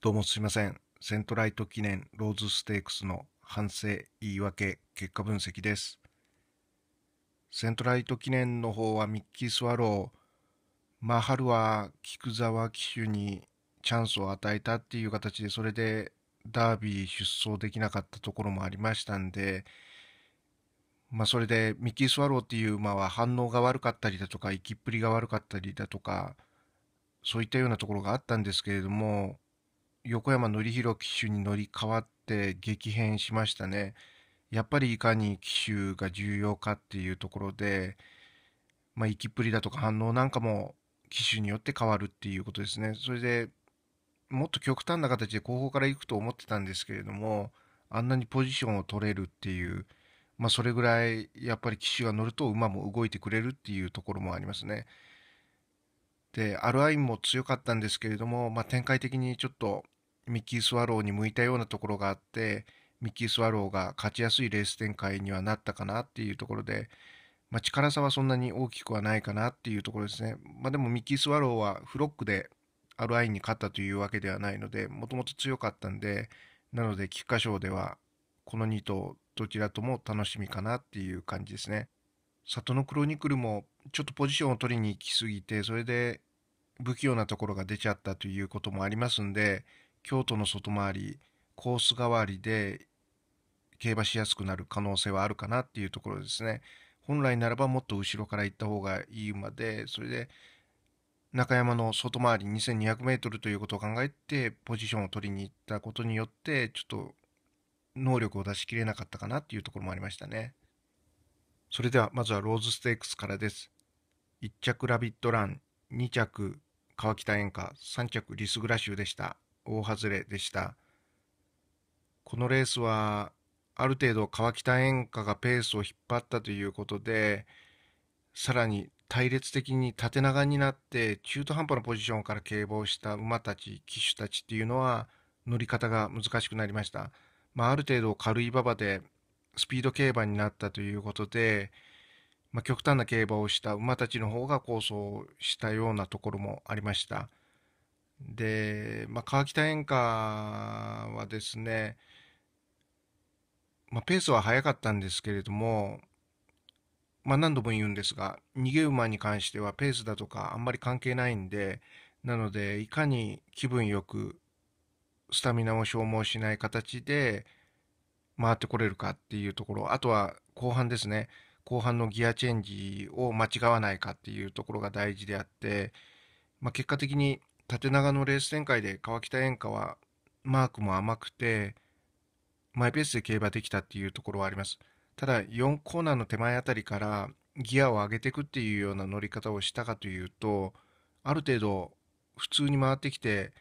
どうもすいません。セントライト記念ローズステークスの反省、言い訳、結果分析です。セントライト記念の方はミッキー・スワロー、まあ、春は菊沢騎手にチャンスを与えたっていう形で、それでダービー出走できなかったところもありましたんで、まあ、それでミッキー・スワローっていう馬は反応が悪かったりだとか、行きっぷりが悪かったりだとか、そういったようなところがあったんですけれども、横山典弘騎手に乗り換わって激変しましたね。やっぱりいかに騎手が重要かっていうところで、まあ、行きっぷりだとか反応なんかも機種によって変わるっていうことですね。それでもっと極端な形で後方から行くと思ってたんですけれども、あんなにポジションを取れるっていう、まあ、それぐらいやっぱり騎手が乗ると馬も動いてくれるっていうところもありますね。で、アルアインも強かったんですけれども、まあ、展開的にちょっとミッキー・スワローに向いたようなところがあってミッキー・スワローが勝ちやすいレース展開にはなったかなっていうところで、まあ、力差はそんなに大きくはないかなっていうところですね、まあ、でもミッキー・スワローはフロックでインに勝ったというわけではないのでもともと強かったんでなので菊花賞ではこの2頭どちらとも楽しみかなっていう感じですね。里のクロニクルもちょっとポジションを取りに行きすぎてそれで不器用なところが出ちゃったということもありますんで京都の外回りコース代わりで競馬しやすくなる可能性はあるかなっていうところですね。本来ならばもっと後ろから行った方がいい馬で、それで中山の外回り2200 m ということを考えてポジションを取りに行ったことによって、ちょっと能力を出し切れなかったかなっていうところもありましたね。それではまずはローズステークスからです。1着ラビットラン、2着川北演歌、3着リスグラシュでした。大外れでした。このレースは、ある程度川北演歌がペースを引っ張ったということで、さらに隊列的に縦長になって中途半端なポジションから警棒した馬たち、騎手たちっていうのは乗り方が難しくなりました。まあ、ある程度軽い馬場でスピード競馬になったということで、まあ、極端な競馬をした馬たちの方が構想したようなところもありました。で、まあ、川北演歌はですね、まあ、ペースは速かったんですけれども、まあ、何度も言うんですが、逃げ馬に関してはペースだとかあんまり関係ないんで、なので、いかに気分よく、スタミナを消耗しない形で回ってこれるかっていうところ、あとは後半ですね、後半のギアチェンジを間違わないかっていうところが大事であって、まあ、結果的に縦長のレース展開で川北演歌はマークも甘くてマイペースで競馬できたっていうところはありますただ4コーナーの手前あたりからギアを上げていくっていうような乗り方をしたかというとある程度普通に回ってきて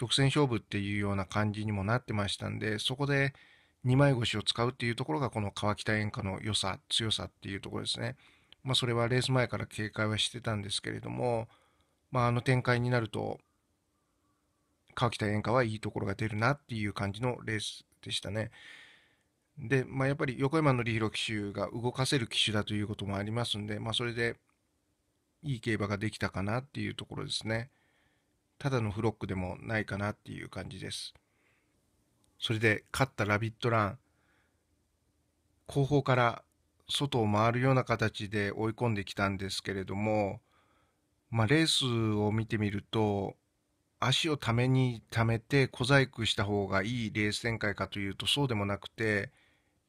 直線勝負っていうような感じにもなってましたんでそこで2枚腰を使うっていうところがこの川北演歌の良さ強さっていうところですね。まあ、それはレース前から警戒はしてたんですけれども、まあ、あの展開になると川北演歌はいいところが出るなっていう感じのレースでしたね。で、まあ、やっぱり横山紀弘騎手が動かせる騎手だということもありますんで、まあ、それでいい競馬ができたかなっていうところですね。ただのフロックでもないかなっていう感じです。それで勝ったラビットラン、後方から外を回るような形で追い込んできたんですけれども、まあ、レースを見てみると、足をためにためて小細工した方がいいレース展開かというとそうでもなくて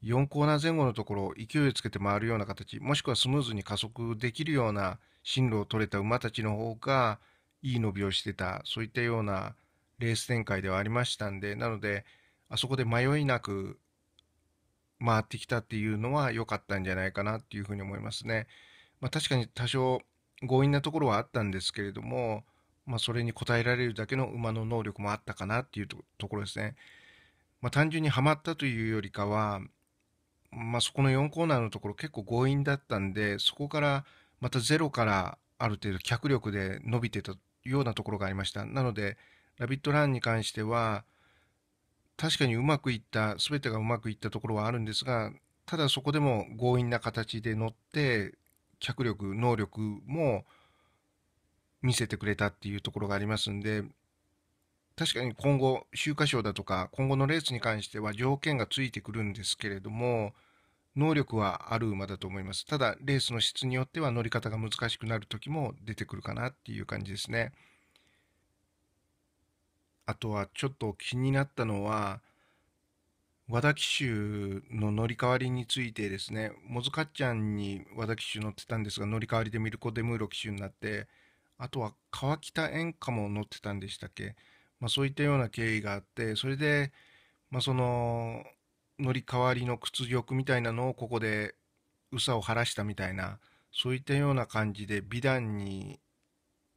4コーナー前後のところ勢いをつけて回るような形もしくはスムーズに加速できるような進路を取れた馬たちの方がいい伸びをしてたそういったようなレース展開ではありましたんでなのであそこで迷いなく回ってきたっていうのは良かったんじゃないかなっていうふうに思いますね。まあ、確かに多少強引なところはあったんですけれどもまあ、それに応えられるだけの馬の能力もあったかなっていうところですね。まあ、単純にはまったというよりかは、まあ、そこの4コーナーのところ結構強引だったんでそこからまたゼロからある程度脚力で伸びてたようなところがありました。なのでラビットランに関しては確かにうまくいった全てがうまくいったところはあるんですがただそこでも強引な形で乗って脚力能力も見せてくれたっていうところがありますんで、確かに今後、秋華賞だとか、今後のレースに関しては条件がついてくるんですけれども、能力はある馬だと思います。ただ、レースの質によっては乗り方が難しくなる時も出てくるかなっていう感じですね。あとはちょっと気になったのは、和田騎手の乗り換わりについてですね、もずかっちゃんに和田騎手乗ってたんですが、乗り換わりでミルコ・デムーロ騎手になって、あとは川北演歌も載ってたんでしたっけ、まあ、そういったような経緯があってそれで、まあ、その乗り換わりの屈辱みたいなのをここでうさを晴らしたみたいなそういったような感じで美談に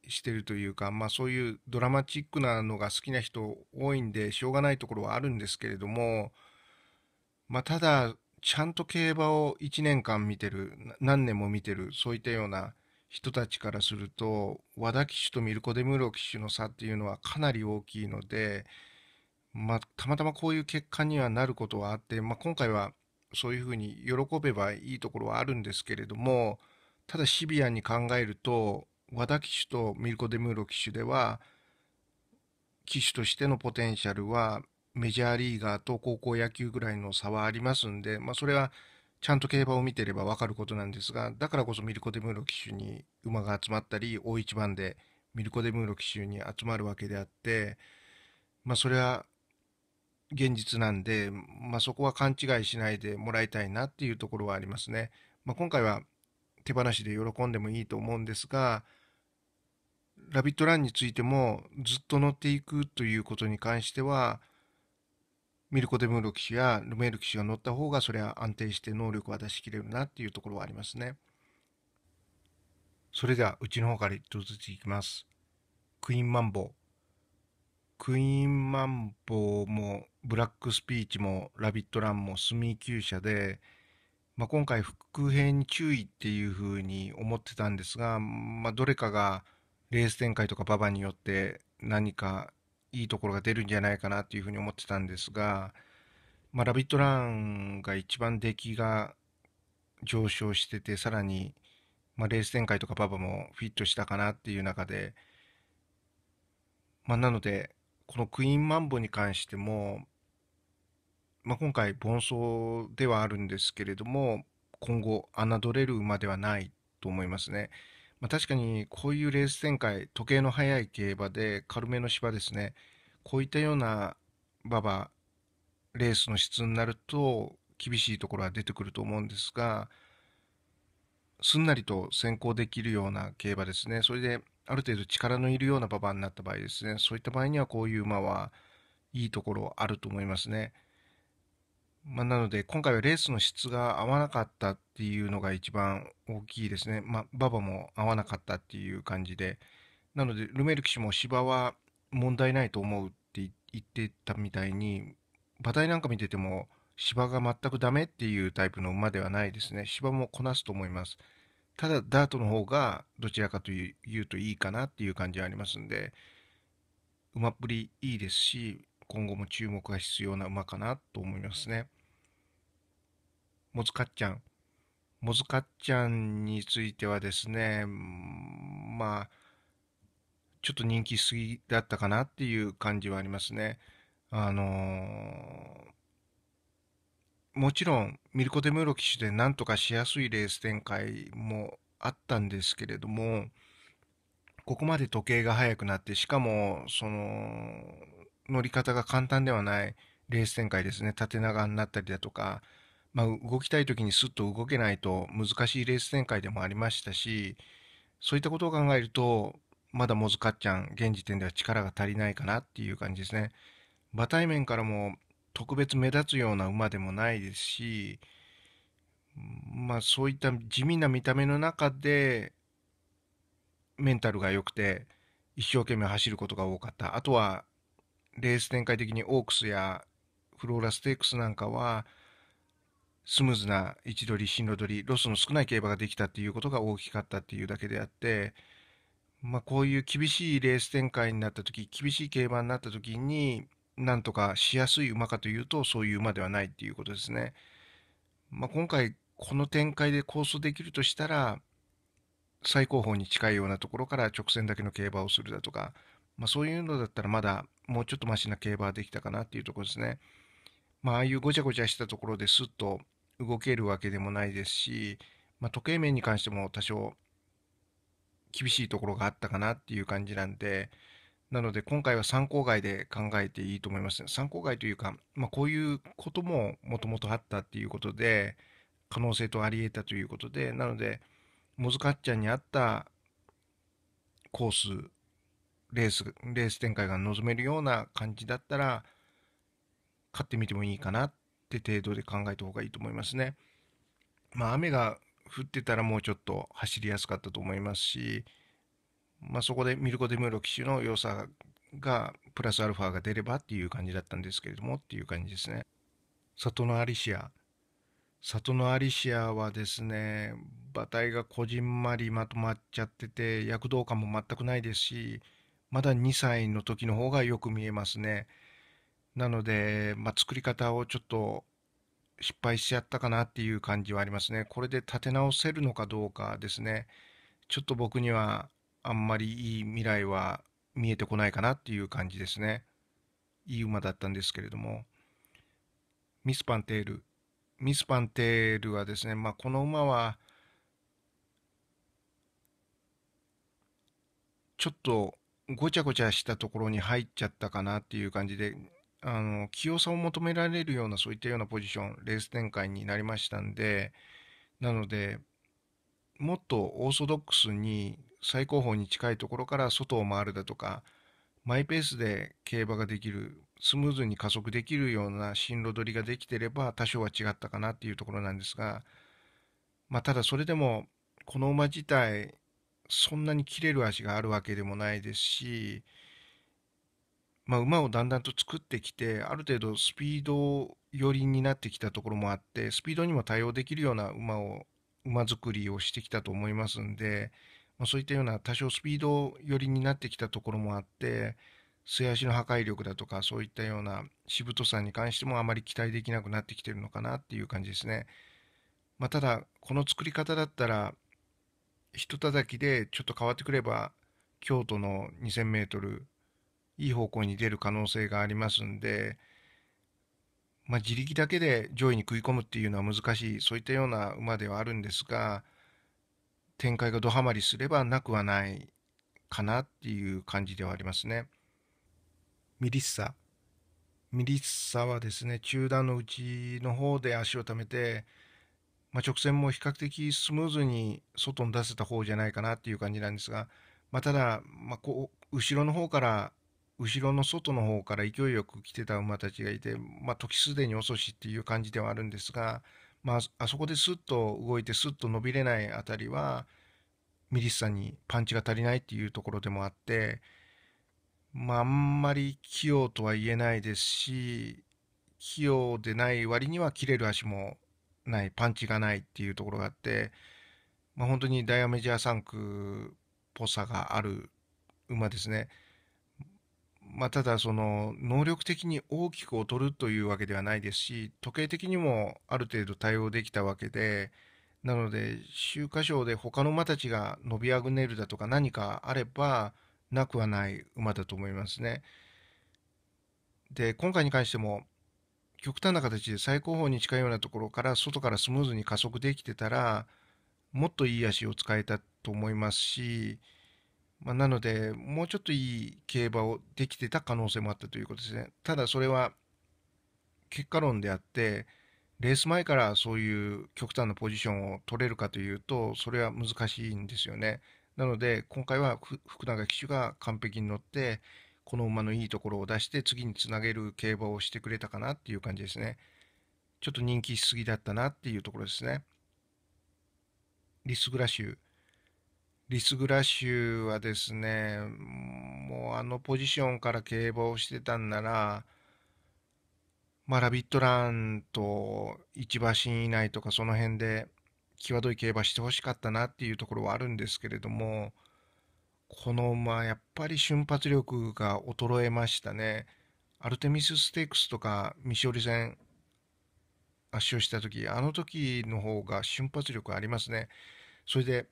してるというか、まあ、そういうドラマチックなのが好きな人多いんでしょうがないところはあるんですけれども、まあ、ただちゃんと競馬を1年間見てる何年も見てるそういったような人たちからすると和田騎手とミルコ・デムーロ騎手の差っていうのはかなり大きいので、まあ、たまたまこういう結果にはなることはあって、まあ、今回はそういうふうに喜べばいいところはあるんですけれどもただシビアに考えると和田騎手とミルコ・デムーロ騎手では騎手としてのポテンシャルはメジャーリーガーと高校野球ぐらいの差はありますんで、まあ、それはちゃんと競馬を見てればわかることなんですが、だからこそミルコ・デムーロ騎手に馬が集まったり、大一番でミルコ・デムーロ騎手に集まるわけであって、まあそれは現実なんで、まあそこは勘違いしないでもらいたいなっていうところはありますね。まあ今回は手放しで喜んでもいいと思うんですが、ラビットランについてもずっと乗っていくということに関しては、ミルコ・デムール騎手やルメール騎手が乗った方がそれは安定して能力は出し切れるなっていうところはありますね。それではうちの方から1つずついきます。クイーンマンボウ。クイーンマンボウもブラックスピーチもラビットランもスミー厩舎で、まあ、今回副編注意っていうふうに思ってたんですが、まあ、どれかがレース展開とか馬場によって何かいいところが出るんじゃないかなというふうに思ってたんですが、まあ、ラビットランが一番出来が上昇してて、さらに、まあ、レース展開とかパパもフィットしたかなっていう中で、まあ、なので、このクイーンマンボに関しても、まあ、今回、凡走ではあるんですけれども、今後、侮れる馬ではないと思いますね。まあ、確かにこういうレース展開、時計の速い競馬で軽めの芝ですね、こういったような馬場、レースの質になると厳しいところは出てくると思うんですが、すんなりと先行できるような競馬ですね、それである程度力のいるような馬場になった場合ですね、そういった場合にはこういう馬はいいところあると思いますね。まあ、なので、今回はレースの質が合わなかったっていうのが一番大きいですね。まあ、馬場も合わなかったっていう感じで。なので、ルメール騎手も芝は問題ないと思うって言ってたみたいに、馬体なんか見てても芝が全くダメっていうタイプの馬ではないですね。芝もこなすと思います。ただ、ダートの方がどちらかというといいかなっていう感じはありますんで、馬っぷりいいですし、今後も注目が必要な馬かなと思いますね。もずかっちゃん。もずかっちゃんについてはですね、まあ、ちょっと人気すぎだったかなっていう感じはありますね。あのー、もちろん、ミルコ・デムーロ騎手でなんとかしやすいレース展開もあったんですけれども、ここまで時計が速くなって、しかも、その、乗り方が簡単ではないレース展開ですね。縦長になったりだとか、まあ、動きたい時にすっと動けないと難しいレース展開でもありましたしそういったことを考えるとまだモズカッちゃん現時点では力が足りないかなっていう感じですね馬体面からも特別目立つような馬でもないですしまあそういった地味な見た目の中でメンタルが良くて一生懸命走ることが多かったあとはレース展開的にオークスやフローラステークスなんかはスムーズな位置取り、進路取り、ロスの少ない競馬ができたっていうことが大きかったっていうだけであって、まあ、こういう厳しいレース展開になった時、厳しい競馬になった時に、なんとかしやすい馬かというと、そういう馬ではないっていうことですね。まあ、今回、この展開で構想できるとしたら、最高峰に近いようなところから直線だけの競馬をするだとか、まあ、そういうのだったらまだもうちょっとマシな競馬はできたかなっていうところですね。まあ、ああいうごちゃごちゃしたところですっと動けるわけでもないですし、まあ、時計面に関しても多少厳しいところがあったかなっていう感じなんで、なので今回は参考外で考えていいと思います。参考外というか、まあ、こういうことももともとあったっていうことで、可能性とあり得たということで、なので、モズカッチャに合ったコース、レース、レース展開が望めるような感じだったら、買ってみてもいいかなっって程度で考えた方がいいと思いますね。まあ、雨が降ってたらもうちょっと走りやすかったと思いますし、まあ、そこでミルコ・デムーロ騎手の良さがプラスアルファが出ればっていう感じだったんですけれどもっていう感じですね。里のアリシア。里のアリシアはですね、馬体がこじんまりまとまっちゃってて、躍動感も全くないですし、まだ2歳の時の方がよく見えますね。なので、まあ、作り方をちょっと失敗しちゃったかなっていう感じはありますね。これで立て直せるのかどうかですね。ちょっと僕にはあんまりいい未来は見えてこないかなっていう感じですね。いい馬だったんですけれども。ミスパンテール。ミスパンテールはですね、まあ、この馬はちょっとごちゃごちゃしたところに入っちゃったかなっていう感じであの、器用さを求められるような、そういったようなポジション、レース展開になりましたんで、なので、もっとオーソドックスに最高峰に近いところから外を回るだとか、マイペースで競馬ができる、スムーズに加速できるような進路取りができてれば多少は違ったかなっていうところなんですが、まあ、ただそれでも、この馬自体、そんなに切れる足があるわけでもないですし、まあ、馬をだんだんと作ってきて、ある程度スピード寄りになってきたところもあって、スピードにも対応できるような馬を、馬作りをしてきたと思いますんで、まあ、そういったような多少スピード寄りになってきたところもあって、素足の破壊力だとか、そういったようなしぶとさに関してもあまり期待できなくなってきてるのかなっていう感じですね。まあ、ただ、この作り方だったら、ひとたたきでちょっと変わってくれば、京都の2000メートルいい方向に出る可能性がありますんで、まあ、自力だけで上位に食い込むっていうのは難しいそういったような馬ではあるんですが展開がどハマりすればなくはないかなっていう感じではありますね。ミリッサミリッサはですね中段のうちの方で足をためて、まあ、直線も比較的スムーズに外に出せた方じゃないかなっていう感じなんですが、まあ、ただ、まあ、こう後ろの方から後ろの外の方から勢いよく来てた馬たちがいて、まあ、時すでに遅しっていう感じではあるんですが、まあ、あそこですっと動いてすっと伸びれないあたりは、ミリスさんにパンチが足りないっていうところでもあって、まあ、あんまり器用とは言えないですし、器用でない割には切れる足もない、パンチがないっていうところがあって、まあ、本当にダイヤメジャー3区っぽさがある馬ですね。まあ、ただその能力的に大きく劣るというわけではないですし時計的にもある程度対応できたわけでなので秋華賞で他の馬たちが伸びあぐねるだとか何かあればなくはない馬だと思いますね。で今回に関しても極端な形で最高峰に近いようなところから外からスムーズに加速できてたらもっといい足を使えたと思いますしまあ、なので、もうちょっといい競馬をできてた可能性もあったということですね。ただそれは結果論であって、レース前からそういう極端なポジションを取れるかというと、それは難しいんですよね。なので、今回は福永騎手が完璧に乗って、この馬のいいところを出して、次につなげる競馬をしてくれたかなっていう感じですね。ちょっと人気しすぎだったなっていうところですね。リス・グラシュリス・グラッシュはですね、もうあのポジションから競馬をしてたんなら、まあ、ラビットランと1馬身以内とかその辺で際どい競馬してほしかったなっていうところはあるんですけれども、この馬、やっぱり瞬発力が衰えましたね。アルテミスステークスとか未勝利戦圧勝した時あの時の方が瞬発力ありますね。それで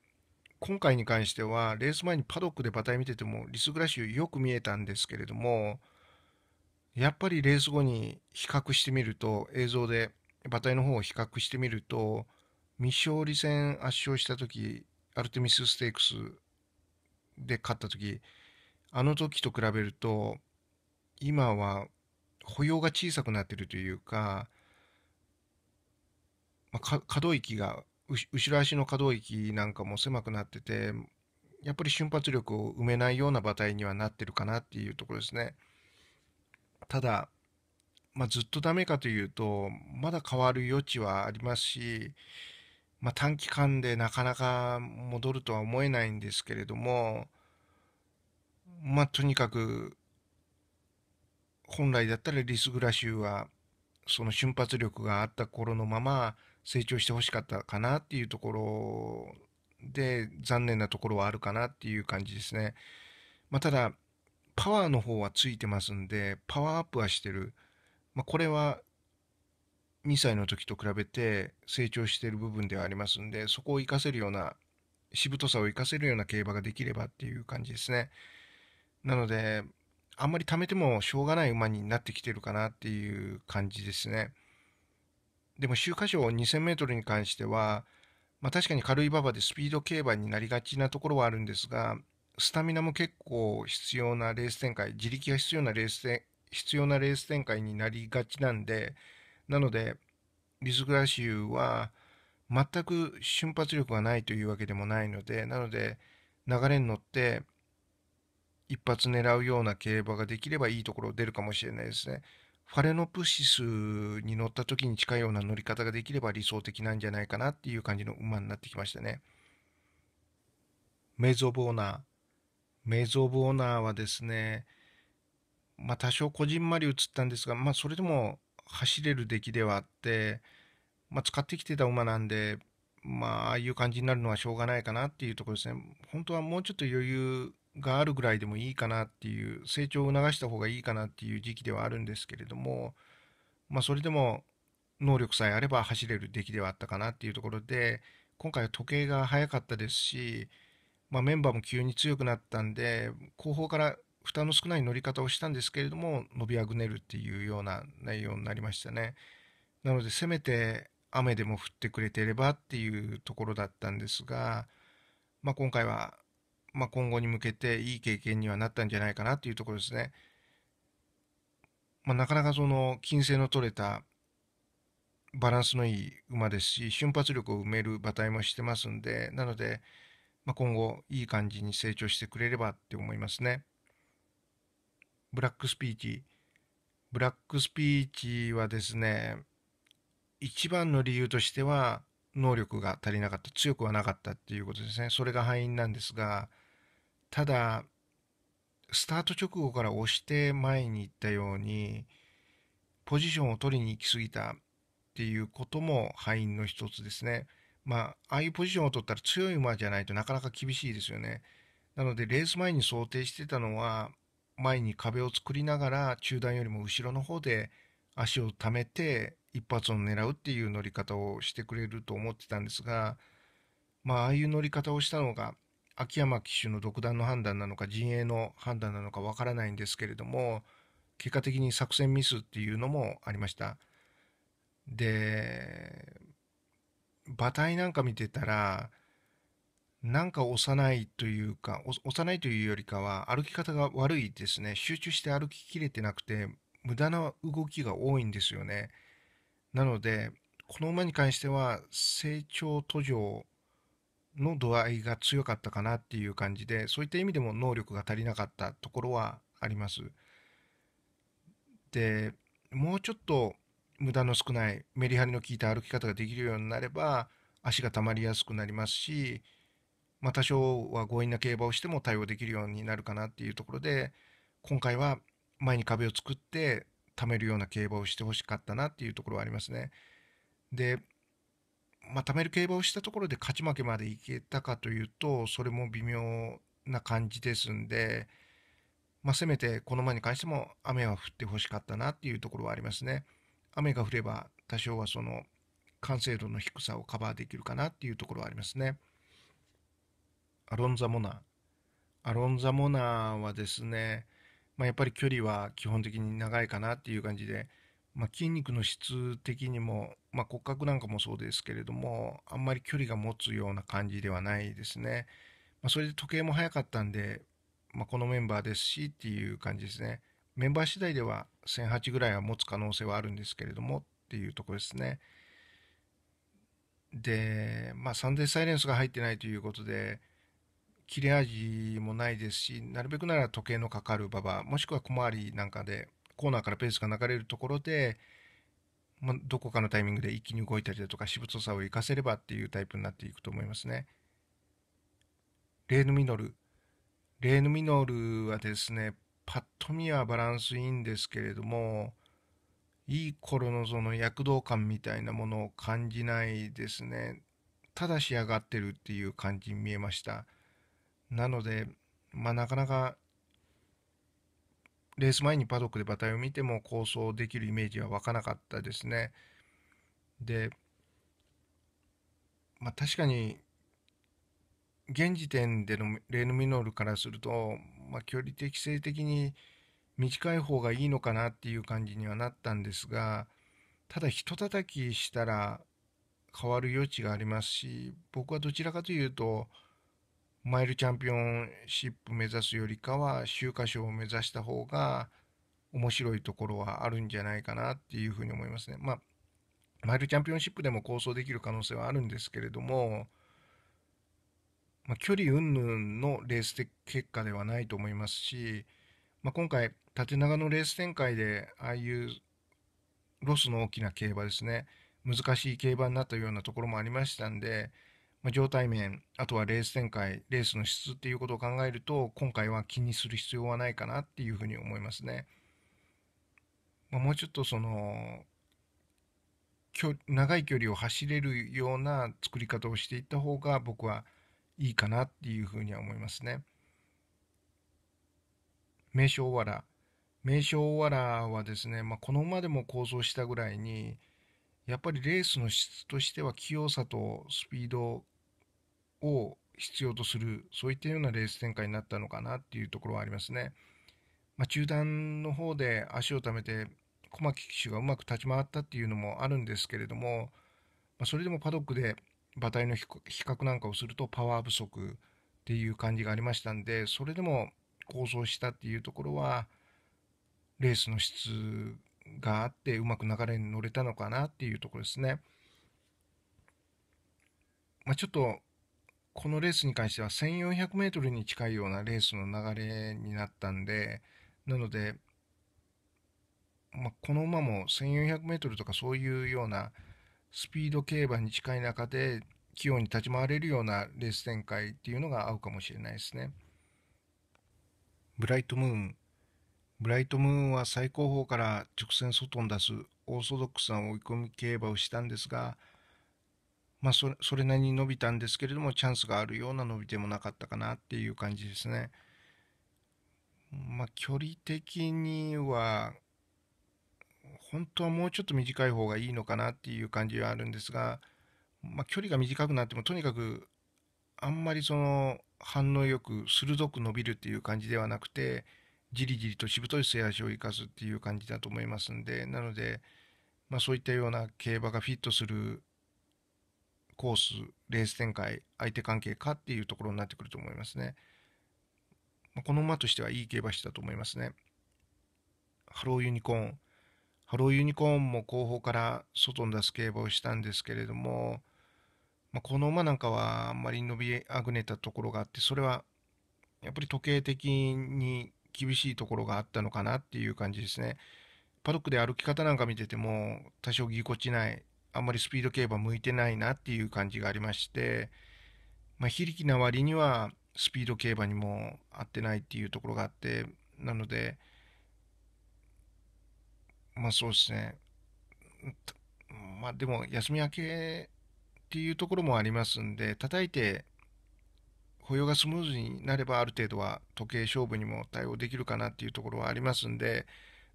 今回に関しては、レース前にパドックで馬体見てても、リス・グラシュよく見えたんですけれども、やっぱりレース後に比較してみると、映像で馬体の方を比較してみると、未勝利戦圧勝した時、アルテミスステークスで勝った時、あの時と比べると、今は歩様が小さくなってるというか、まあ、可動域が後ろ足の可動域なんかも狭くなってて、やっぱり瞬発力を埋めないような馬体にはなってるかなっていうところですね。ただ、まあ、ずっとダメかというと、まだ変わる余地はありますし、まあ、短期間でなかなか戻るとは思えないんですけれども、まあ、とにかく、本来だったらリス・グラシューは、その瞬発力があった頃のまま、成長してほしかったかなっていうところで残念なところはあるかなっていう感じですね。まあ、ただパワーの方はついてますんでパワーアップはしてる、まあ、これは2歳の時と比べて成長している部分ではありますんでそこを活かせるようなしぶとさを活かせるような競馬ができればっていう感じですね。なのであんまり貯めてもしょうがない馬になってきてるかなっていう感じですね。でも周華賞2000メートルに関しては、まあ、確かに軽い馬場でスピード競馬になりがちなところはあるんですが、スタミナも結構必要なレース展開、自力が必要なレース展必要なレース展開になりがちなんで、なので、リズグラシューは全く瞬発力がないというわけでもないので、なので、流れに乗って、一発狙うような競馬ができればいいところを出るかもしれないですね。ファレノプシスに乗った時に近いような乗り方ができれば理想的なんじゃないかなっていう感じの馬になってきましたね。メイズ・オブ・オーナー。メイズ・オブ・オーナーはですね、まあ多少こじんまり映ったんですが、まあそれでも走れる出来ではあって、まあ使ってきてた馬なんで、まあああいう感じになるのはしょうがないかなっていうところですね。本当はもうちょっと余裕があるぐらいでもいいかなっていう成長を促した方がいいかなっていう時期ではあるんですけれどもまあそれでも能力さえあれば走れる出来ではあったかなっていうところで今回は時計が早かったですし、まあ、メンバーも急に強くなったんで後方から負担の少ない乗り方をしたんですけれども伸びあぐねるっていうような内容になりましたね。なのでせめて雨でも降ってくれてればっていうところだったんですが、まあ、今回はまあ、今後に向けていい経験にはなったんじゃないかなっていうところですね。まあ、なかなかその金星の取れたバランスのいい馬ですし瞬発力を埋める馬体もしてますんでなので、まあ、今後いい感じに成長してくれればって思いますね。ブラックスピーチブラックスピーチはですね一番の理由としては能力が足りなかった強くはなかったっていうことですねそれが敗因なんですがただ、スタート直後から押して前に行ったように、ポジションを取りに行き過ぎたっていうことも敗因の一つですね。まあ、ああいうポジションを取ったら強い馬じゃないとなかなか厳しいですよね。なので、レース前に想定してたのは、前に壁を作りながら、中段よりも後ろの方で足をためて、一発を狙うっていう乗り方をしてくれると思ってたんですが、まあ、ああいう乗り方をしたのが、秋山騎手の独断の判断なのか陣営の判断なのかわからないんですけれども結果的に作戦ミスっていうのもありましたで馬体なんか見てたらなんか幼いというか幼いというよりかは歩き方が悪いですね集中して歩ききれてなくて無駄な動きが多いんですよねなのでこの馬に関しては成長途上の度合いが強かったかなっていう感じで、そういった意味でも能力が足りなかったところはあります。で、もうちょっと無駄の少ないメリハリの効いた歩き方ができるようになれば、足がたまりやすくなりますし、まあ、多少は強引な競馬をしても対応できるようになるかなっていうところで、今回は前に壁を作って貯めるような競馬をしてほしかったなっていうところはありますね。で、まあ、貯める競馬をしたところで勝ち負けまでいけたかというと、それも微妙な感じですんで、まあ、せめてこの馬に関しても雨は降ってほしかったなっていうところはありますね。雨が降れば多少はその完成度の低さをカバーできるかなっていうところはありますね。アロンザ・モナー。アロンザ・モナーはですね、まあ、やっぱり距離は基本的に長いかなっていう感じで、まあ、筋肉の質的にもまあ、骨格なんかもそうですけれども、あんまり距離が持つような感じではないですね。まあ、それで時計も早かったんで、まあ、このメンバーですしっていう感じですね。メンバー次第では1008ぐらいは持つ可能性はあるんですけれどもっていうとこですね。で、まあ、サンデーサイレンスが入ってないということで、切れ味もないですし、なるべくなら時計のかかる馬場、もしくは小回りなんかで、コーナーからペースが流れるところで、まあ、どこかのタイミングで一気に動いたりだとか、しぶとさを生かせればっていうタイプになっていくと思いますね。レーヌ・ミノル。レーヌ・ミノルはですね、パッと見はバランスいいんですけれども、いい頃のその躍動感みたいなものを感じないですね。ただ仕上がってるっていう感じに見えました。なので、まあなかなかレース前にパドックで馬体を見ても構想できるイメージは湧かなかったですね。で、まあ、確かに現時点でのレーヌ・ミノールからすると、まあ、距離適正的に短い方がいいのかなっていう感じにはなったんですがただひとたたきしたら変わる余地がありますし僕はどちらかというとマイルチャンピオンシップ目指すよりかは、週華賞を目指した方が面白いところはあるんじゃないかなっていうふうに思いますね。まあ、マイルチャンピオンシップでも構想できる可能性はあるんですけれども、まあ、距離云々のレース結果ではないと思いますし、まあ、今回、縦長のレース展開で、ああいうロスの大きな競馬ですね、難しい競馬になったようなところもありましたんで、まあ、状態面、あとはレース展開、レースの質っていうことを考えると、今回は気にする必要はないかなっていうふうに思いますね。まあ、もうちょっとその、長い距離を走れるような作り方をしていった方が僕はいいかなっていうふうには思いますね。名称わら。名称わらはですね、まあ、この馬でも構想したぐらいに、やっぱりレースの質としては器用さとスピードを必要とする、そういったようなレース展開になったのかなっていうところはありますね。まあ、中段の方で足をためて、小牧騎手がうまく立ち回ったっていうのもあるんですけれども、まあ、それでもパドックで馬体の比較なんかをするとパワー不足っていう感じがありましたんで、それでも構想したっていうところは、レースの質があってうまく流れに乗れたのかなっていうところですね。まあ、ちょっとこのレースに関しては 1400m に近いようなレースの流れになったんで、なので、まあ、この馬も 1400m とかそういうようなスピード競馬に近い中で器用に立ち回れるようなレース展開っていうのが合うかもしれないですね。ブライトムーン。ブライトムーンは最高峰から直線外に出すオーソドックスな追い込み競馬をしたんですが、まあ、それなりに伸びたんですけれどもチャンスがあるような伸びてもなかったかなっていう感じですね。まあ、距離的には本当はもうちょっと短い方がいいのかなっていう感じはあるんですが、まあ、距離が短くなってもとにかくあんまりその反応よく鋭く伸びるっていう感じではなくてじりじりとしぶとい末足を生かすっていう感じだと思いますんでなので、まあ、そういったような競馬がフィットするコース、レース展開、相手関係かっていうところになってくると思いますね。この馬としてはいい競馬師だと思いますね。ハローユニコーン。ハローユニコーンも後方から外に出す競馬をしたんですけれども、まあ、この馬なんかはあんまり伸びあぐねたところがあって、それはやっぱり時計的に厳しいところがあったのかなっていう感じですね。パドックで歩き方なんか見てても多少ぎこちないあんまりスピード競馬向いてないなっていう感じがありまして、まあ、非力な割にはスピード競馬にも合ってないっていうところがあってなのでまあそうですねまあでも休み明けっていうところもありますんで叩いて雇用がスムーズになればある程度は時計勝負にも対応できるかなっていうところはありますんで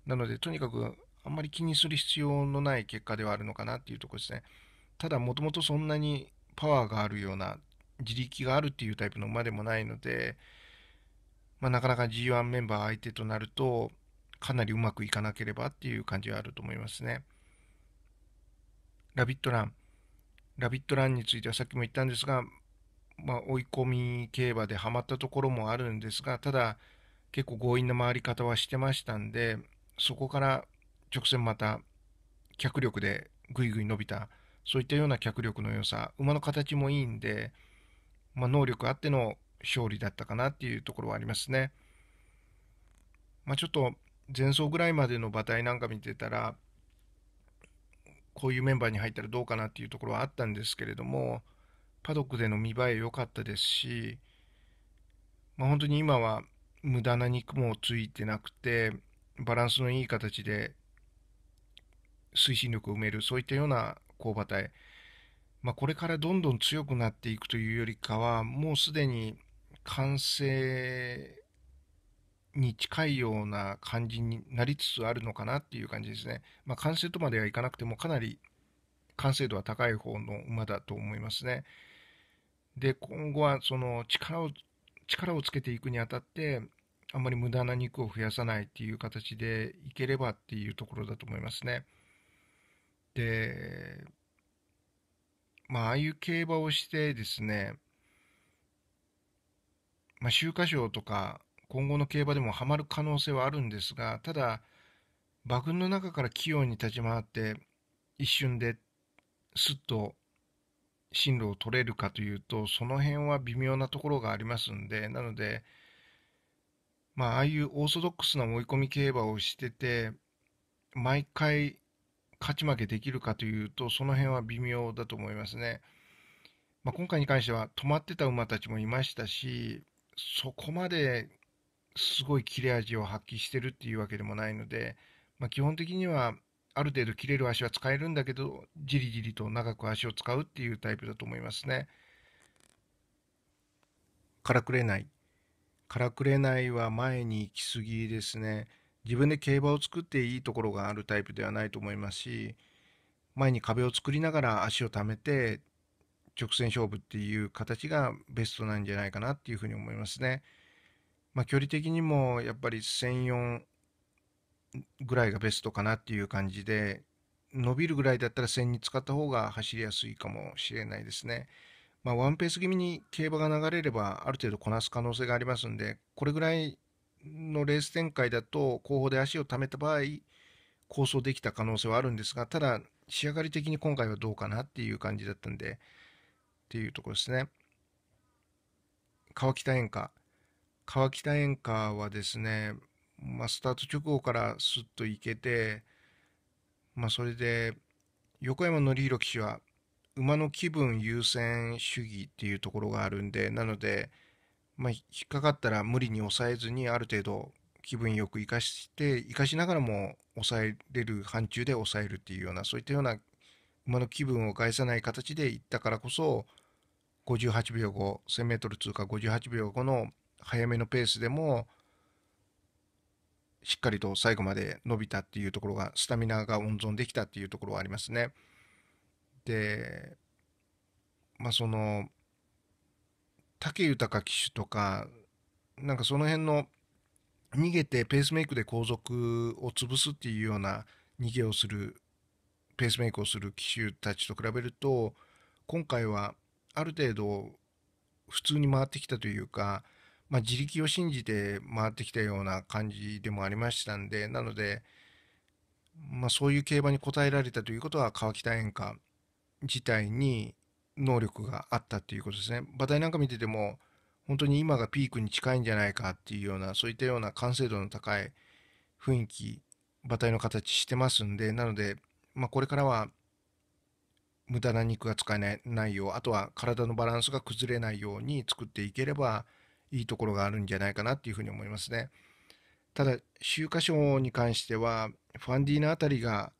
なのでとにかくあんまり気にする必要のない結果ではあるのかなっていうところですね。ただ、もともとそんなにパワーがあるような、自力があるっていうタイプの馬でもないので、まあ、なかなか G1 メンバー相手となると、かなりうまくいかなければっていう感じはあると思いますね。ラビットラン。ラビットランについてはさっきも言ったんですが、まあ、追い込み競馬でハマったところもあるんですが、ただ結構強引な回り方はしてましたんで、そこから直線また脚力でぐいぐい伸びた、そういったような脚力の良さ、馬の形もいいんで、まあ、能力あっての勝利だったかなっていうところはありますね。まあ、ちょっと前走ぐらいまでの馬体なんか見てたら、こういうメンバーに入ったらどうかなっていうところはあったんですけれども、パドックでの見栄え良かったですし、まあ、本当に今は無駄な肉もついてなくて、バランスのいい形で推進力を埋める、そういったような工場体、まあ、これからどんどん強くなっていくというよりかは、もうすでに完成に近いような感じになりつつあるのかなっていう感じですね。まあ、完成とまではいかなくても、かなり完成度は高い方の馬だと思いますね。で、今後はその力を、力をつけていくにあたって、あんまり無駄な肉を増やさないっていう形でいければっていうところだと思いますね。で、まあ、ああいう競馬をしてですね、まあ、秋華賞とか、今後の競馬でもハマる可能性はあるんですが、ただ、馬群の中から器用に立ち回って、一瞬で、すっと進路を取れるかというと、その辺は微妙なところがありますんで、なので、まあ、ああいうオーソドックスな追い込み競馬をしてて、毎回勝ち負けできるかというと、その辺は微妙だと思いますね。まあ、今回に関しては、止まってた馬たちもいましたし、そこまですごい切れ味を発揮してるっていうわけでもないので、まあ、基本的にはある程度切れる足は使えるんだけど、じりじりと長く足を使うっていうタイプだと思いますね。からくれない。からくれないは前に行き過ぎですね。自分で競馬を作っていいところがあるタイプではないと思いますし前に壁を作りながら足をためて直線勝負っていう形がベストなんじゃないかなっていうふうに思いますね。まあ、距離的にもやっぱり1004ぐらいがベストかなっていう感じで伸びるぐらいだったら1000に使った方が走りやすいかもしれないですね。まあ、ワンペース気味に競馬が流れればある程度こなす可能性がありますんでこれぐらいのレース展開だと後方で足をためた場合構想できた可能性はあるんですがただ仕上がり的に今回はどうかなっていう感じだったんでっていうところですね川北演歌川北演歌はですね、まあ、スタート直後からスッと行けて、まあ、それで横山紀弘騎手は馬の気分優先主義っていうところがあるんでなのでまあ、引っかかったら無理に抑えずにある程度気分よく生かして生かしながらも抑えれる範疇で抑えるっていうようなそういったような馬の気分を害さない形でいったからこそ58秒後 1000m 通過58秒後の早めのペースでもしっかりと最後まで伸びたっていうところがスタミナが温存できたっていうところはありますね。でまあその武豊騎手とか、なんかその辺の逃げてペースメイクで後続を潰すっていうような逃げをする、ペースメイクをする騎手たちと比べると、今回はある程度普通に回ってきたというか、まあ、自力を信じて回ってきたような感じでもありましたんで、なので、まあ、そういう競馬に応えられたということは、川北演歌自体に能力があったっていうことですね。馬体なんか見てても、本当に今がピークに近いんじゃないかっていうような、そういったような完成度の高い雰囲気、馬体の形してますんで、なので、まあ、これからは無駄な肉が使えないよう、あとは体のバランスが崩れないように作っていければいいところがあるんじゃないかなっていうふうに思いますね。ただ、秋華賞に関しては、ファンディーナあたりが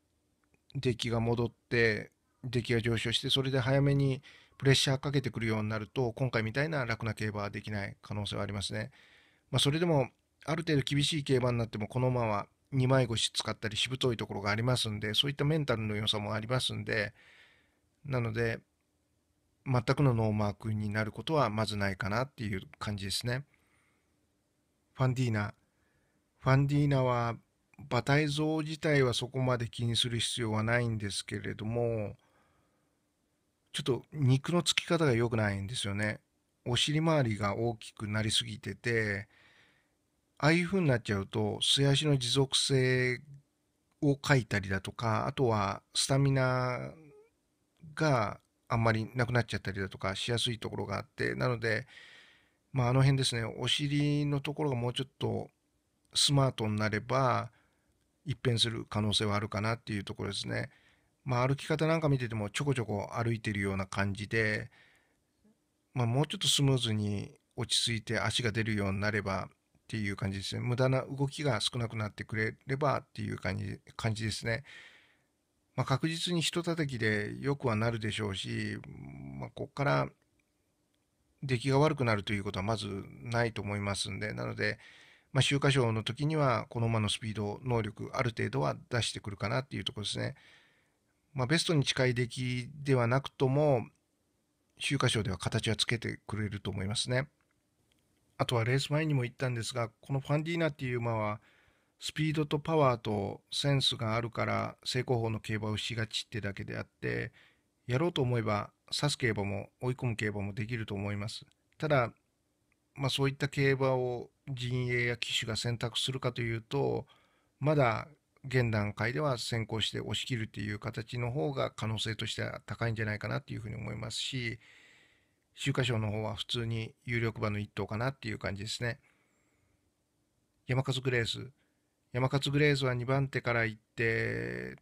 出来が戻って、出来が上昇してそれで早めにプレッシャーかけてくるようになると今回みたいな楽な競馬はできない可能性はありますね。まあ、それでもある程度厳しい競馬になってもこの馬は2枚腰使ったりしぶといところがありますんでそういったメンタルの良さもありますんでなので全くのノーマークになることはまずないかなっていう感じですね。ファンディーナ。ファンディーナは馬体像自体はそこまで気にする必要はないんですけれども、ちょっと肉のつき方が良くないんですよね。お尻周りが大きくなりすぎてて、ああいう風になっちゃうと、素足の持続性を書いたりだとか、あとはスタミナがあんまりなくなっちゃったりだとかしやすいところがあって、なので、まあ、あの辺ですね、お尻のところがもうちょっとスマートになれば、一変する可能性はあるかなっていうところですね。まあ、歩き方なんか見ててもちょこちょこ歩いてるような感じで、まあ、もうちょっとスムーズに落ち着いて足が出るようになればっていう感じですね無駄な動きが少なくなってくれればっていう感じ感じですね。まあ、確実にひと叩きでよくはなるでしょうし、まあ、ここから出来が悪くなるということはまずないと思いますんで、なので、まあ、週刊賞の時にはこの馬のスピード、能力、ある程度は出してくるかなっていうところですね。まあ、ベストに近い出来ではなくとも、秋華賞では形はつけてくれると思いますね。あとはレース前にも言ったんですが、このファンディーナっていう馬は、スピードとパワーとセンスがあるから正攻法の競馬をしがちってだけであってやろうと思えば指す競馬も追い込む競馬もできると思いますただ、まあ、そういった競馬を陣営や騎手が選択するかというとまだ現段階では先行して押し切るという形の方が可能性としては高いんじゃないかなっていうふうに思いますし、週刊賞の方は普通に有力馬の1頭かなっていう感じですね。山勝グレース。山勝グレースは2番手から行って、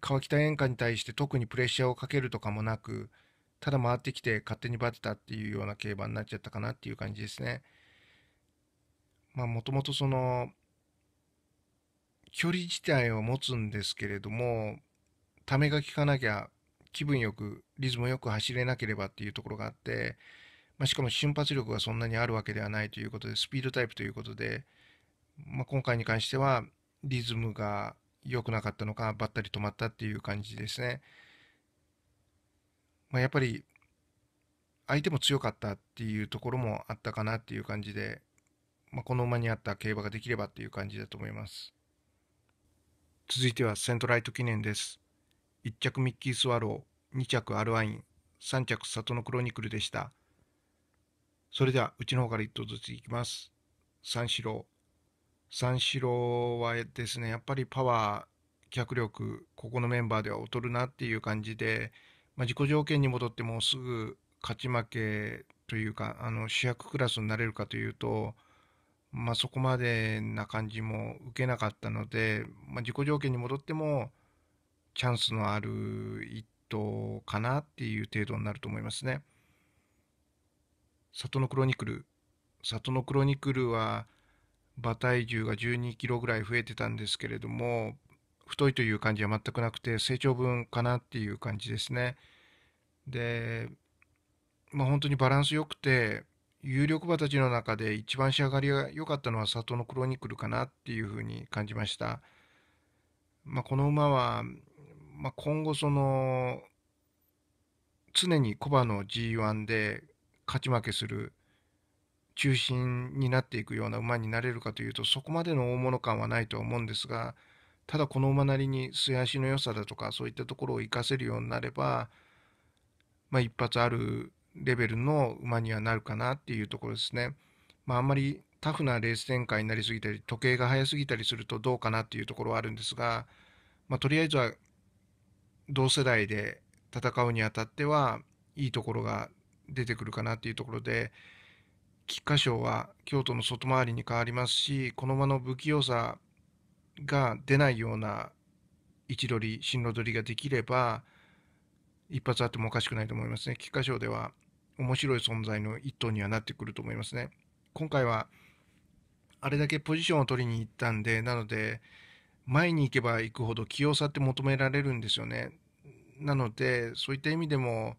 川北演歌に対して特にプレッシャーをかけるとかもなく、ただ回ってきて勝手にバテたっていうような競馬になっちゃったかなっていう感じですね。まあもともとその距離自体を持つんですけれども、ためが効かなきゃ気分よく、リズムよく走れなければっていうところがあって、まあ、しかも瞬発力がそんなにあるわけではないということで、スピードタイプということで、まあ、今回に関してはリズムが良くなかったのか、ばったり止まったっていう感じですね。まあ、やっぱり相手も強かったっていうところもあったかなっていう感じで、まあ、この馬に合った競馬ができればっていう感じだと思います。続いてはセントライト記念です。1着ミッキー・スワロー、2着アルワイン、3着里のクロニクルでした。それでは、うちの方から1頭ずついきます。三四郎。三四郎はですね、やっぱりパワー、脚力、ここのメンバーでは劣るなっていう感じで、まあ、自己条件に戻ってもうすぐ勝ち負けというか、あの主役クラスになれるかというと、まあ、そこまでな感じも受けなかったので、まあ、自己条件に戻ってもチャンスのある一投かなっていう程度になると思いますね。里のクロニクル里のクロニクルは馬体重が1 2キロぐらい増えてたんですけれども太いという感じは全くなくて成長分かなっていう感じですね。で、まあ、本当にバランス良くて有力馬たちの中で一番仕上がりが良かったのは里のクロニクルかなっていうふうに感じました。まあ、この馬は、まあ、今後その常にコバの G1 で勝ち負けする中心になっていくような馬になれるかというとそこまでの大物感はないとは思うんですがただこの馬なりに素足の良さだとかそういったところを活かせるようになれば、まあ、一発あるレベルの馬にはなるかなっていうところですね。まあ、あんまりタフなレース展開になりすぎたり、時計が速すぎたりするとどうかなっていうところはあるんですが、まあ、とりあえずは同世代で戦うにあたっては、いいところが出てくるかなっていうところで、菊花賞は京都の外回りに変わりますし、この馬の不器用さが出ないような位置取り、進路取りができれば、一発あってもおかしくないと思いますね。菊花賞では面白い存在の一頭にはなってくると思いますね。今回はあれだけポジションを取りに行ったんで、なので、前に行けば行くほど器用さって求められるんですよね。なので、そういった意味でも、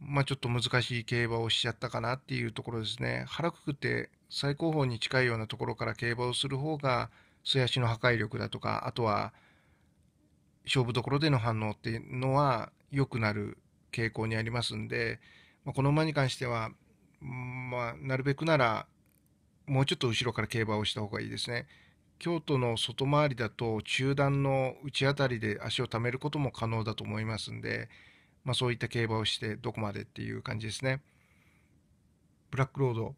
まあ、ちょっと難しい競馬をしちゃったかなっていうところですね。腹くくって最高峰に近いようなところから競馬をする方が、素足の破壊力だとか、あとは勝負どころでの反応っていうのは良くなる傾向にありますんで、まあ、この馬に関しては、まあ、なるべくならもうちょっと後ろから競馬をした方がいいですね。京都の外回りだと中段の内辺りで足を貯めることも可能だと思いますんで、まあ、そういった競馬をしてどこまでっていう感じですね。ブラックロード。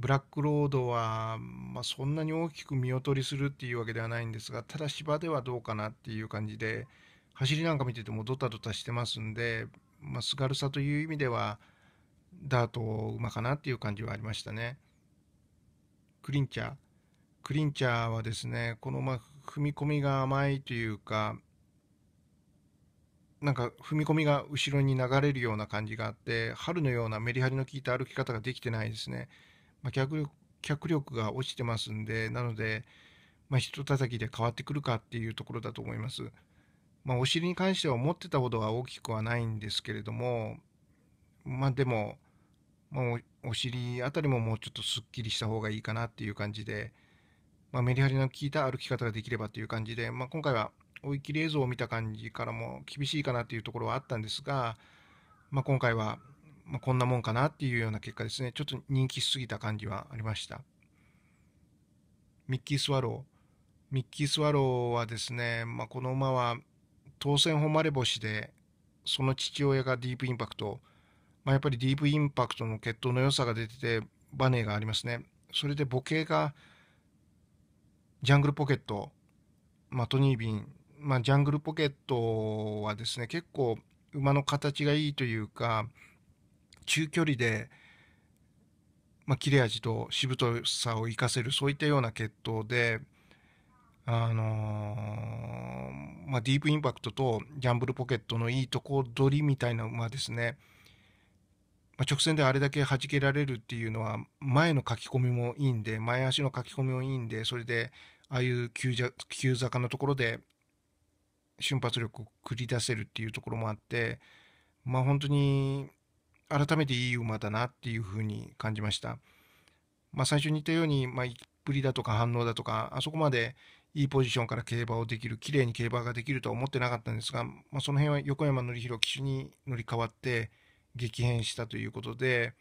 ブラックロードは、まあ、そんなに大きく見劣りするっていうわけではないんですが、ただ芝ではどうかなっていう感じで、走りなんか見ててもドタドタしてますんで、まあ、すがるさという意味ではダート馬かなっていう感じはありましたね。クリンチャークリンチャーはですねこのま踏み込みが甘いというかなんか踏み込みが後ろに流れるような感じがあって春のようなメリハリの効いた歩き方ができてないですね。まあ、脚力が落ちてますんでなので、まあ、ひときで変わってくるかっていうところだと思います。まあ、お尻に関しては思ってたほどは大きくはないんですけれども、まあでも、まあ、お尻あたりももうちょっとすっきりした方がいいかなっていう感じで、まあ、メリハリの効いた歩き方ができればという感じで、まあ、今回は追い切り映像を見た感じからも厳しいかなというところはあったんですが、まあ、今回はこんなもんかなっていうような結果ですねちょっと人気しすぎた感じはありましたミッキースワローミッキースワローはですね、まあ、この馬は当選誉れ星で、その父親がディープインパクト、まあ、やっぱりディープインパクトの血統の良さが出てて、バネがありますね。それでボケが、ジャングルポケット、まあ、トニービン、まあ、ジャングルポケットはですね、結構馬の形がいいというか、中距離で、まあ、切れ味としぶとさを生かせるそういったような血統であのー、まあ、ディープインパクトとギャンブルポケットのいいとこ取りみたいな馬ですね、まあ、直線であれだけ弾けられるっていうのは前の書き込みもいいんで前足の書き込みもいいんでそれでああいう急急坂のところで瞬発力を繰り出せるっていうところもあってまあ本当に改めていい馬だなっていうふうに感じました。まあ、最初に言ったように、まあ、いっぷりだとか反応だとかあそこまでいいポジションから競馬をできる、綺麗に競馬ができるとは思ってなかったんですが、まあ、その辺は横山典弘騎手に乗り換わって激変したということで、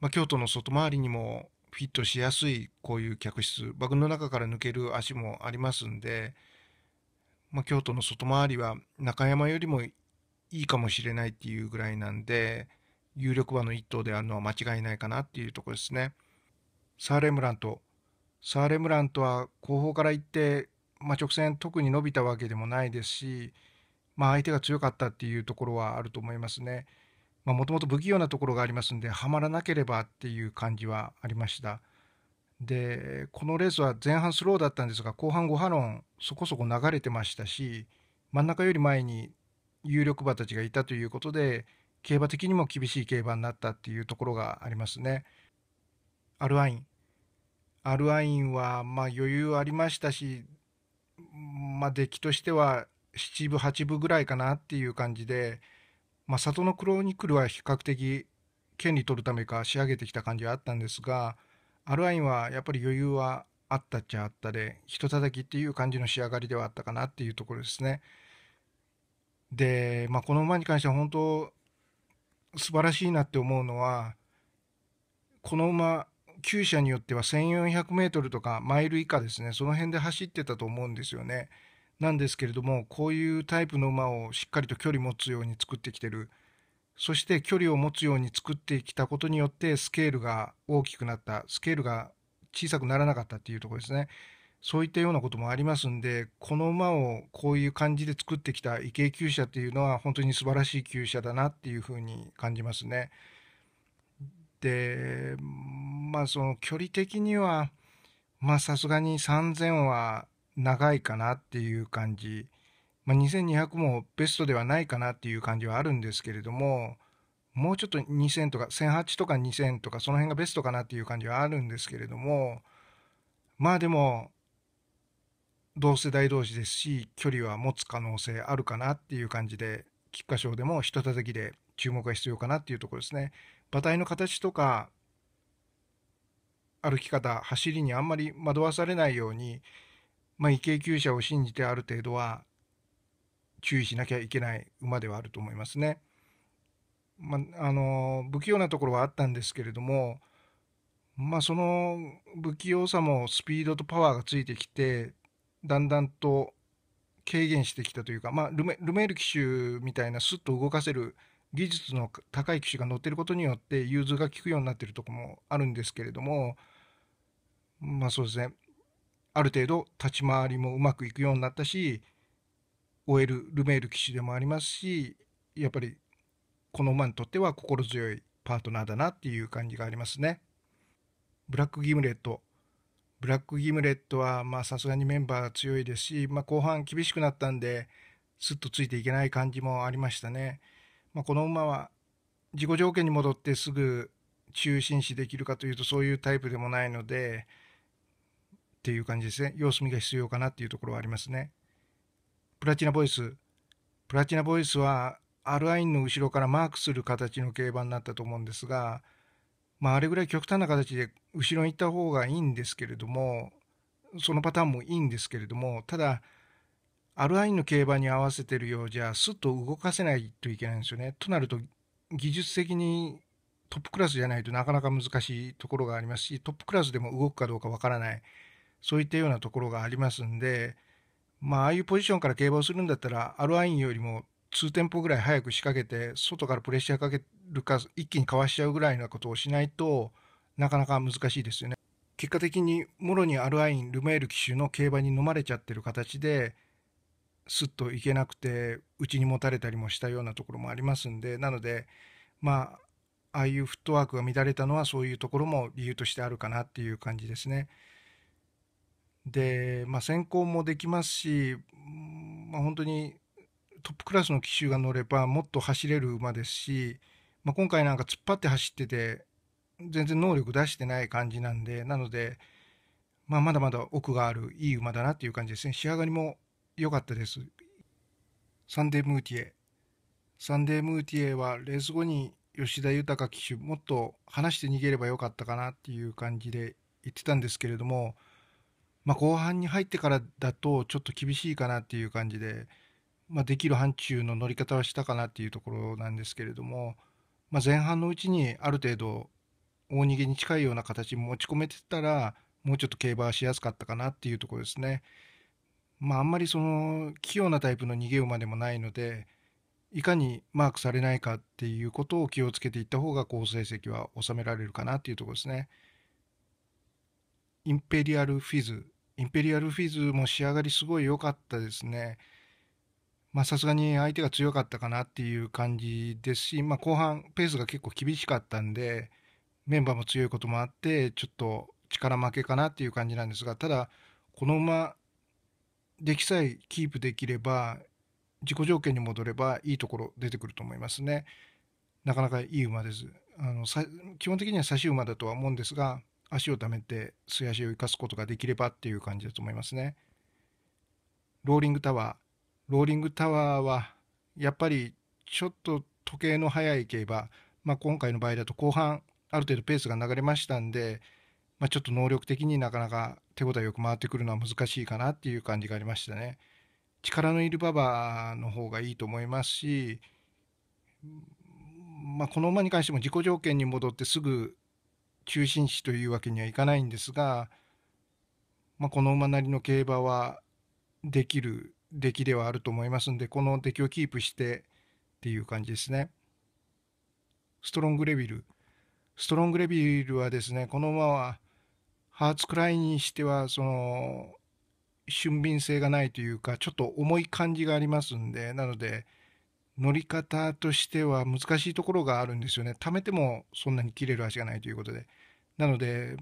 まあ、京都の外回りにもフィットしやすいこういう客室、馬群の中から抜ける足もありますんで、まあ、京都の外回りは中山よりもいいかもしれないっていうぐらいなんで、有力馬の1頭であるのは間違いないかなっていうとこですね。サーレムランとサーレムランとは後方から行って、まあ、直線特に伸びたわけでもないですし、まあ、相手が強かったっていうところはあると思いますね。もともと不器用なところがありますんではまらなければっていう感じはありました。でこのレースは前半スローだったんですが後半5波論そこそこ流れてましたし真ん中より前に有力馬たちがいたということで競馬的にも厳しい競馬になったっていうところがありますね。アルワインアルアインはまあ余裕ありましたし、まあ、出来としては7分8分ぐらいかなっていう感じで、まあ、里のクロニクルは比較的権利取るためか仕上げてきた感じはあったんですがアルアインはやっぱり余裕はあったっちゃあったでひとたたきっていう感じの仕上がりではあったかなっていうところですね。で、まあ、この馬に関しては本当素晴らしいなって思うのはこの馬厩舎によっては1400メートルとかマイル以下ですね、その辺で走ってたと思うんですよね。なんですけれども、こういうタイプの馬をしっかりと距離持つように作ってきてる。そして距離を持つように作ってきたことによってスケールが大きくなった、スケールが小さくならなかったっていうところですね。そういったようなこともありますんで、この馬をこういう感じで作ってきた池井厩舎っていうのは本当に素晴らしい厩舎だなっていうふうに感じますね。でまあその距離的にはまあさすがに3,000は長いかなっていう感じ、まあ、2200もベストではないかなっていう感じはあるんですけれどももうちょっと2000とか1008とか2000とかその辺がベストかなっていう感じはあるんですけれどもまあでも同世代同士ですし距離は持つ可能性あるかなっていう感じで菊花賞でも一叩きで注目が必要かなっていうところですね。馬体の形とか歩き方走りにあんまり惑わされないように、まあ、異形厩舎を信じてある程度は注意しなきゃいけない馬ではあると思いますね。まあ、あの不器用なところはあったんですけれども、まあ、その不器用さもスピードとパワーがついてきてだんだんと軽減してきたというか、まあ、ルメール騎手みたいなスッと動かせる技術の高い機種が乗ってることによって融通が利くようになってるとこもあるんですけれどもまあそうですねある程度立ち回りもうまくいくようになったし OL ルメール騎手でもありますしやっぱりこの馬にとっては心強いパートナーだなっていう感じがありますね。ブラックギムレットブラックギムレットはさすがにメンバーが強いですし、まあ、後半厳しくなったんですっとついていけない感じもありましたね。まあ、この馬は自己条件に戻ってすぐ中心視できるかというとそういうタイプでもないのでっていう感じですね様子見が必要かなっていうところはありますねプラチナボイスプラチナボイスは R アインの後ろからマークする形の競馬になったと思うんですが、まあ、あれぐらい極端な形で後ろに行った方がいいんですけれどもそのパターンもいいんですけれどもただアアルインの競馬に合わせてるようじゃすっと動かせないといけないんですよね。となると技術的にトップクラスじゃないとなかなか難しいところがありますしトップクラスでも動くかどうかわからないそういったようなところがありますんでまあああいうポジションから競馬をするんだったらアアルインよりも2店舗ぐらい早く仕掛けて外からプレッシャーかけるか一気にかわしちゃうぐらいなことをしないとなかなか難しいですよね。結果的にもろにアルアイン・ルメール騎手の競馬に飲まれちゃってる形ですっと行けなくてうちに持たれたりもしたようなところもありますんでなのでまあああいうフットワークが乱れたのはそういうところも理由としてあるかなっていう感じですね。で、まあ、選もできますし、まあ、本当にトップクラスの機種が乗ればもっと走れる馬ですし、まあ、今回なんか突っ張って走ってて全然能力出してない感じなんでなので、まあ、まだまだ奥があるいい馬だなっていう感じですね仕上がりも良かったです。サンデームーティエ。サンデームーティエはレース後に吉田豊騎手、もっと離して逃げればよかったかなっていう感じで言ってたんですけれども、まあ、後半に入ってからだとちょっと厳しいかなっていう感じで、まあ、できる範疇の乗り方はしたかなっていうところなんですけれども、まあ、前半のうちにある程度大逃げに近いような形に持ち込めてたらもうちょっと競馬はしやすかったかなっていうところですね。まあ、あんまりその器用なタイプの逃げ馬でもないのでいかにマークされないかっていうことを気をつけていった方が好成績は収められるかなっていうところですね。インペリアルフィズインペリアルフィズも仕上がりすごい良かったですね。まあさすがに相手が強かったかなっていう感じですし、まあ、後半ペースが結構厳しかったんでメンバーも強いこともあってちょっと力負けかなっていう感じなんですがただこの馬できさえキープできれば自己条件に戻ればいいところ出てくると思いますね。なかなかいい馬です。あの基本的には差し馬だとは思うんですが足を溜めて素足を生かすことができればっていう感じだと思いますね。ローリングタワー。ローリングタワーはやっぱりちょっと時計の速い競馬、まあ、今回の場合だと後半ある程度ペースが流れましたんで、まあ、ちょっと能力的になかなか手応えよく回ってくるのは難しいかなっていう感じがありましたね。力のいる馬場の方がいいと思いますし、まあ、この馬に関しても自己条件に戻ってすぐ中心視というわけにはいかないんですが、まあ、この馬なりの競馬はできる出来ではあると思いますんでこの出来をキープしてっていう感じですね。ストロングレビルストロングレビルはですねこの馬はハーツクライにしてはその俊敏性がないというかちょっと重い感じがありますんでなので乗り方としては難しいところがあるんですよね溜めてもそんなに切れる足がないということでなので、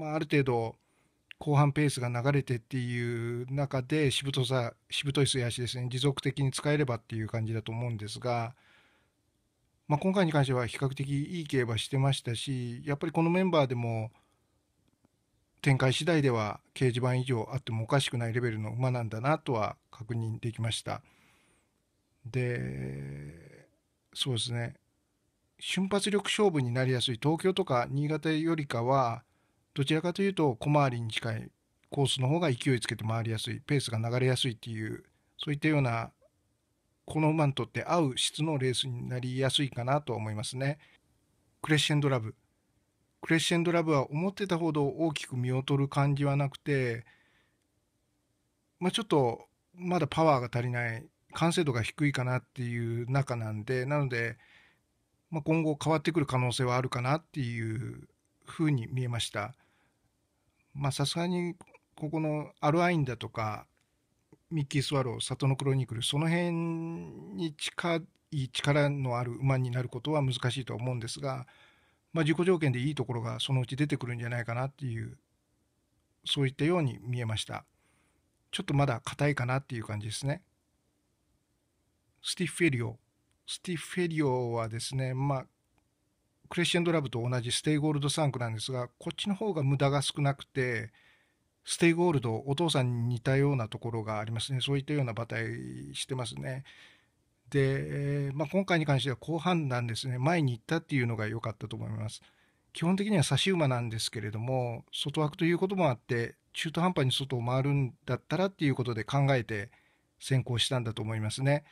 まあ、ある程度後半ペースが流れてっていう中でしぶとさしぶとい末足ですね持続的に使えればっていう感じだと思うんですが、まあ、今回に関しては比較的いい競馬してましたしやっぱりこのメンバーでも展開次第では掲示板以上あってもおかしくないレベルの馬なんだなとは確認できましたでそうですね瞬発力勝負になりやすい東京とか新潟よりかはどちらかというと小回りに近いコースの方が勢いつけて回りやすいペースが流れやすいっていうそういったようなこの馬にとって合う質のレースになりやすいかなと思いますね。クレッシェンドラブクレッシェンドラブは思ってたほど大きく見劣る感じはなくて、まあ、ちょっとまだパワーが足りない完成度が低いかなっていう中なんでなので、まあ、今後変わってくる可能性はあるかなっていうふうに見えましたまあさすがにここのアルアインだとかミッキー・スワロー里のクロニクルその辺に近い力のある馬になることは難しいとは思うんですが、まあ、自己条件でいいところがそのうち出てくるんじゃないかなっていうそういったように見えましたちょっとまだ硬いかなっていう感じですねスティッフェリオスティッフェリオはですねまあクレッシェンドラブと同じステイゴールドサンクなんですがこっちの方が無駄が少なくてステイゴールドお父さんに似たようなところがありますねそういったような馬体してますねで、まあ、今回に関しては後半なんですね前に行ったっていうのが良かったと思います基本的には差し馬なんですけれども外枠ということもあって中途半端に外を回るんだったらっていうことで考えて先行したんだと思いますね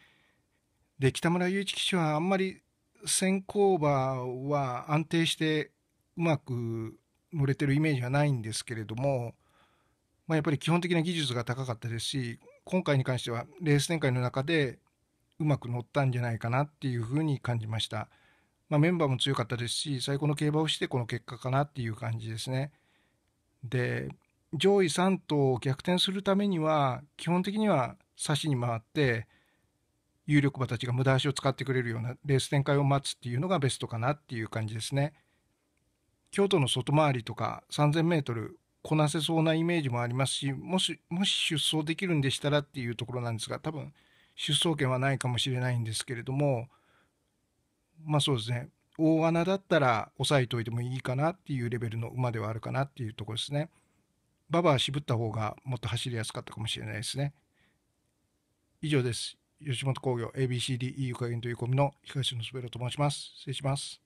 で北村雄一騎手はあんまり先行馬は安定してうまく乗れてるイメージはないんですけれども、まあ、やっぱり基本的な技術が高かったですし今回に関してはレース展開の中でうまく乗ったんじゃないかなっていうふうに感じました。まあ、メンバーも強かったですし、最高の競馬をしてこの結果かなっていう感じですね。で、上位3頭を逆転するためには、基本的には差しに回って、有力馬たちが無駄足を使ってくれるようなレース展開を待つっていうのがベストかなっていう感じですね。京都の外回りとか3000メートルこなせそうなイメージもありますし、もし、もし出走できるんでしたらっていうところなんですが、多分出走権はないかもしれないんですけれどもまあそうですね大穴だったら押さえておいてもいいかなっていうレベルの馬ではあるかなっていうところですね。馬場は渋った方がもっと走りやすかったかもしれないですね。以上です。吉本興業 ABCDE ゆかげんという込みの東のすべろと申します。失礼します。